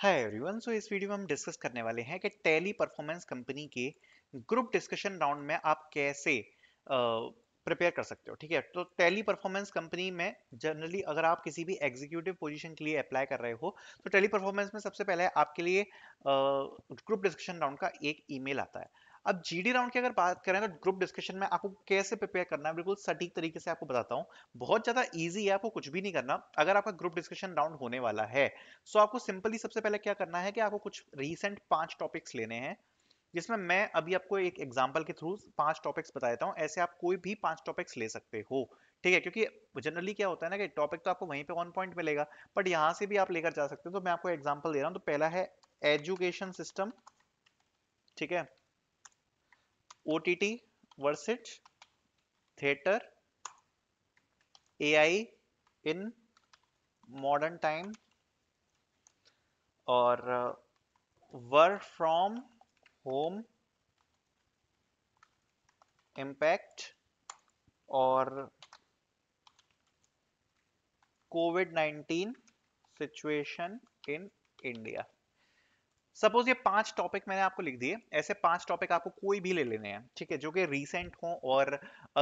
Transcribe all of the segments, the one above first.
hi everyone so इस video में हम डिस्कस करने वाले हैं कि टैली परफॉर्मेंस कंपनी के ग्रुप डिस्कशन राउंड में आप कैसे प्रिपेयर कर सकते हो ठीक है तो टैली परफॉर्मेंस कंपनी में जनरली अगर आप किसी भी एग्जीक्यूटिव पोजीशन के लिए अप्लाई कर रहे हो तो टैली परफॉर्मेंस में सबसे पहले आपके लिए ग्रुप डिस्कशन राउंड का एक ईमेल आता है अब जीडी राउंड की अगर बात करें तो ग्रुप डिस्कशन में आपको कैसे प्रिपेयर करना है बिल्कुल सटीक तरीके से आपको बताता हूँ बहुत ज्यादा ईजी है आपको कुछ भी नहीं करना अगर आपका ग्रुप डिस्कशन राउंड होने वाला है सो आपको सिंपली सबसे पहले क्या करना है कि आपको कुछ रिसेंट पांच टॉपिक्स लेने हैं जिसमें मैं अभी आपको एक एग्जाम्पल के थ्रू पांच टॉपिक्स बता देता हूँ ऐसे आप कोई भी पांच टॉपिक्स ले सकते हो ठीक है क्योंकि जनरली क्या होता है ना कि टॉपिक तो आपको वहीं पे वन पॉइंट मिलेगा बट यहाँ से भी आप लेकर जा सकते हो तो मैं आपको एग्जाम्पल दे रहा हूँ तो पहला है एजुकेशन सिस्टम ठीक है O T T versus theatre A I in modern time और वर्क फ्रॉम होम इम्पैक्ट और covid nineteen situation in India suppose ये पांच टॉपिक मैंने आपको लिख दिए ऐसे पांच टॉपिक आपको कोई भी ले लेने हैं ठीक है जो कि रीसेंट हो और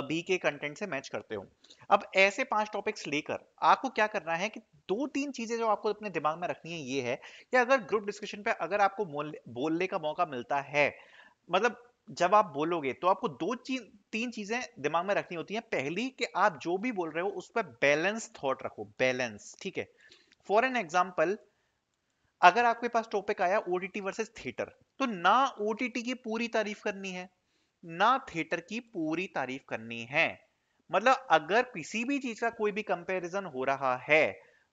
अभी के कंटेंट से मैच करते हो अब ऐसे पांच टॉपिक्स लेकर आपको क्या करना है कि दो तीन चीजें जो आपको अपने दिमाग में रखनी है ये है कि अगर ग्रुप डिस्कशन पे अगर आपको बोलने का मौका मिलता है मतलब जब आप बोलोगे तो आपको दो चीज तीन चीजें दिमाग में रखनी होती हैं पहली कि आप जो भी बोल रहे हो उस पर बैलेंस थॉट रखो बैलेंस ठीक है फॉर एन एग्जाम्पल अगर आपके पास टॉपिक आया ओडीटी वर्सेस थिएटर तो ना ओटीटी की पूरी तारीफ करनी है ना थिएटर की पूरी तारीफ करनी है मतलब अगर किसी भी चीज का कोई भी कंपैरिजन हो रहा है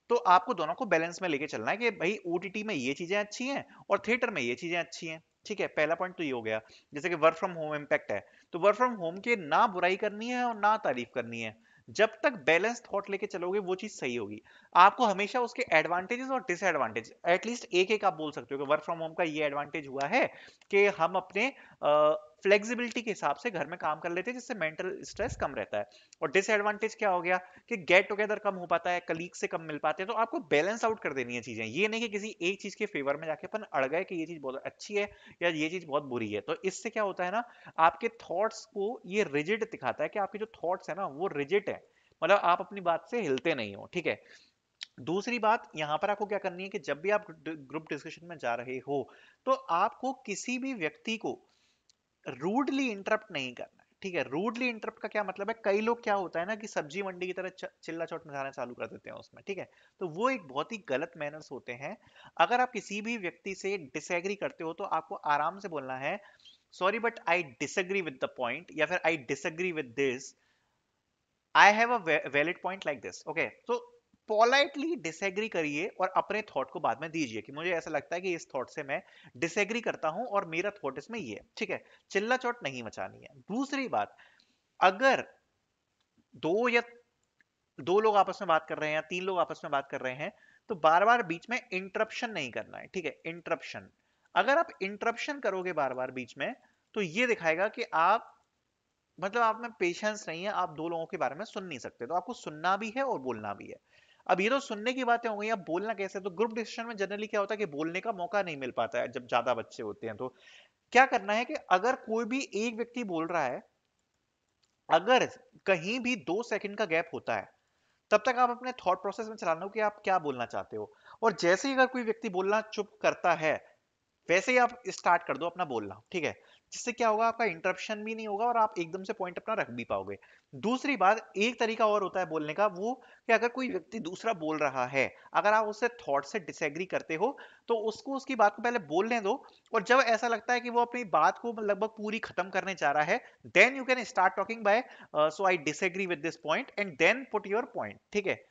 तो आपको दोनों को बैलेंस में लेके चलना है कि भाई ओटीटी में ये चीजें अच्छी हैं और थिएटर में ये चीजें अच्छी हैं ठीक है पहला पॉइंट तो ये हो गया जैसे कि वर्क फ्रॉम होम इम्पैक्ट है तो वर्क फ्रॉम होम के ना बुराई करनी है और ना तारीफ करनी है जब तक बैलेंस थॉट लेके चलोगे वो चीज सही होगी आपको हमेशा उसके एडवांटेजेस और डिसएडवांटेज एटलीस्ट एक एक आप बोल सकते हो कि वर्क फ्रॉम होम का ये एडवांटेज हुआ है कि हम अपने फ्लेक्सिबिलिटी के हिसाब से घर में काम कर लेते हैं जिससे मेंटल स्ट्रेस कम रहता है और डिसएडवांटेज क्या हो गया कि गेट टुगेदर कम हो पाता है कलीग से कम मिल पाते हैं तो आपको बैलेंस आउट कर देनी है चीजें ये नहीं कि किसी एक चीज के फेवर में जाके अपन अड़ गए कि ये चीज बहुत अच्छी है या ये चीज बहुत बुरी है तो इससे क्या होता है ना आपके थॉट्स को ये रिजिड दिखाता है कि आपके जो थॉट्स है ना वो रिजिड है मतलब आप अपनी बात से हिलते नहीं हो ठीक है दूसरी बात यहां पर आपको क्या करनी है कि जब भी आप ग्रुप डिस्कशन में जा रहे हो तो आपको किसी भी व्यक्ति को रूडली इंटरप्ट नहीं करना ठीक है रूडली इंटरप्ट का क्या मतलब है कई लोग क्या होता है ना कि सब्जी मंडी की तरह चिल्ला चौट मचाना चालू कर देते हैं उसमें ठीक है तो वो एक बहुत ही गलत मैनर्स होते हैं अगर आप किसी भी व्यक्ति से डिसएग्री करते हो तो आपको आराम से बोलना है sorry but I disagree with the point या फिर I disagree with this I have a valid point like this okay तो पोलाइटली डिसएग्री करिए और अपने थॉट को बाद में दीजिए कि मुझे ऐसा लगता है कि इस थॉट से मैं डिसएग्री करता हूं और मेरा थॉट इसमें ये है ठीक है चिल्ला चोट नहीं मचानी है दूसरी बात अगर दो या दो लोग आपस में बात कर रहे हैं या तीन लोग आपस में बात कर रहे हैं तो बार बार बीच में इंटरप्शन नहीं करना है ठीक है इंटरप्शन अगर आप इंटरप्शन करोगे बार बार बीच में तो ये दिखाएगा कि आप मतलब आप में पेशेंस नहीं है आप दो लोगों के बारे में सुन नहीं सकते तो आपको सुनना भी है और बोलना भी है अब ये तो सुनने की बातें हो गई अब बोलना कैसे तो ग्रुप डिस्कशन में जनरली क्या होता है कि बोलने का मौका नहीं मिल पाता है जब ज्यादा बच्चे होते हैं तो क्या करना है कि अगर कोई भी एक व्यक्ति बोल रहा है अगर कहीं भी दो सेकंड का गैप होता है तब तक आप अपने थॉट प्रोसेस में चलाना हो कि आप क्या बोलना चाहते हो और जैसे ही अगर कोई व्यक्ति बोलना चुप करता है वैसे ही आप स्टार्ट कर दो अपना बोलना ठीक है जिससे क्या होगा आपका इंटरप्शन भी नहीं होगा और आप एकदम से पॉइंट अपना रख भी पाओगे दूसरी बात एक तरीका और होता है बोलने का वो कि अगर कोई व्यक्ति दूसरा बोल रहा है अगर आप उससे थॉट से डिसएग्री करते हो तो उसको उसकी बात को पहले बोलने दो और जब ऐसा लगता है कि वो अपनी बात को लगभग पूरी खत्म करने जा रहा है then you can start talking by so I disagree with this point and then put your point ठीक है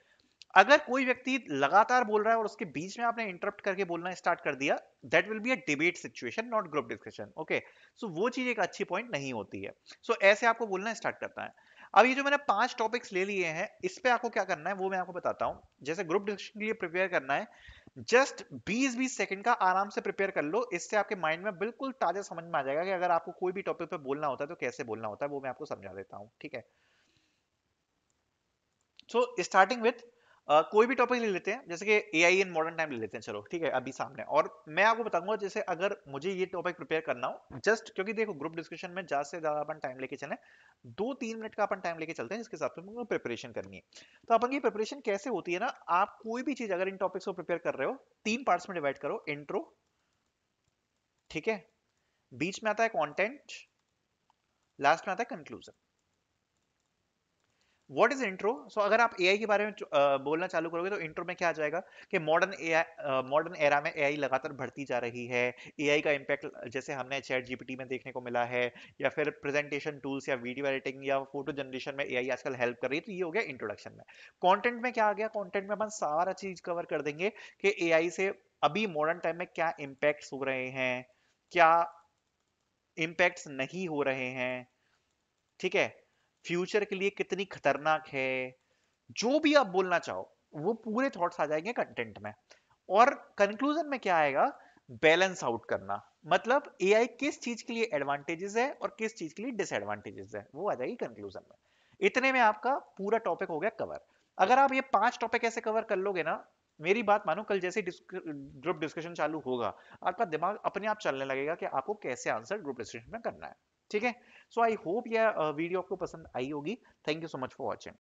अगर कोई व्यक्ति लगातार बोल रहा है और उसके बीच में आपने इंटरप्ट करके बोलना स्टार्ट कर दिया that will be a debate situation not group discussion okay so वो चीज एक अच्छी पॉइंट नहीं होती है सो so, ऐसे आपको बोलना स्टार्ट करता है अब ये जो मैंने पांच टॉपिक्स ले लिए हैं इस पे आपको क्या करना है वो मैं आपको बताता हूँ जैसे ग्रुप डिस्कशन के लिए प्रिपेयर करना है जस्ट 20-20 सेकंड का आराम से प्रिपेयर कर लो इससे आपके माइंड में बिल्कुल ताजा समझ में आ जाएगा कि अगर आपको कोई भी टॉपिक पे बोलना होता है तो कैसे बोलना होता है वो मैं आपको समझा देता हूँ ठीक है सो स्टार्टिंग विथ कोई भी टॉपिक ले लेते हैं जैसे कि ए आई इन मॉडर्न टाइम ले लेते हैं चलो ठीक है अभी सामने और मैं आपको बताऊंगा जैसे अगर मुझे ये टॉपिक प्रिपेयर करना हो जस्ट क्योंकि देखो ग्रुप डिस्कशन में ज्यादा से ज्यादा अपन टाइम लेके चले दो तीन मिनट का अपन टाइम लेके चलते हैं जिसके हिसाब से प्रिपरेशन करनी है तो अपन की प्रिपरेशन कैसे होती है ना आप कोई भी चीज अगर इन टॉपिक्स को प्रिपेयर कर रहे हो तीन पार्ट्स में डिवाइड करो इंट्रो ठीक है बीच में आता है कॉन्टेंट लास्ट में आता है conclusion what is intro so अगर आप ए के बारे में बोलना चालू करोगे तो इंट्रो में क्या आ जाएगा कि मॉडर्न ए मॉडर्न एरा में ए लगातार बढ़ती जा रही है ए का इम्पैक्ट जैसे हमने चैट जीपीटी में देखने को मिला है या फिर प्रेजेंटेशन टूल्स या वीडियो एडिटिंग या फोटो जनरेशन में ए आजकल हेल्प कर रही है तो ये हो गया इंट्रोडक्शन में कॉन्टेंट में क्या आ गया कॉन्टेंट में अपन सारा चीज कवर कर देंगे कि ए से अभी मॉडर्न टाइम में क्या इम्पैक्ट हो रहे हैं क्या इम्पैक्ट नहीं हो रहे हैं ठीक है फ्यूचर के लिए कितनी खतरनाक है जो भी आप बोलना चाहो वो पूरे थॉट्स आ जाएंगे कंटेंट में और कंक्लूजन में क्या आएगा बैलेंस आउट करना मतलब एआई किस चीज के लिए एडवांटेजेस है और किस चीज के लिए डिसएडवांटेजेस है वो आ जाएगी कंक्लूजन में इतने में आपका पूरा टॉपिक हो गया कवर अगर आप ये पांच टॉपिक ऐसे कवर कर लोगे ना मेरी बात मानो कल जैसे ग्रुप डिस्कशन चालू होगा आपका दिमाग अपने आप चलने लगेगा कि आपको कैसे आंसर ग्रुप डिस्कशन में करना है ठीक है सो आई होप यह वीडियो uh, आपको पसंद आई होगी thank you so much for watching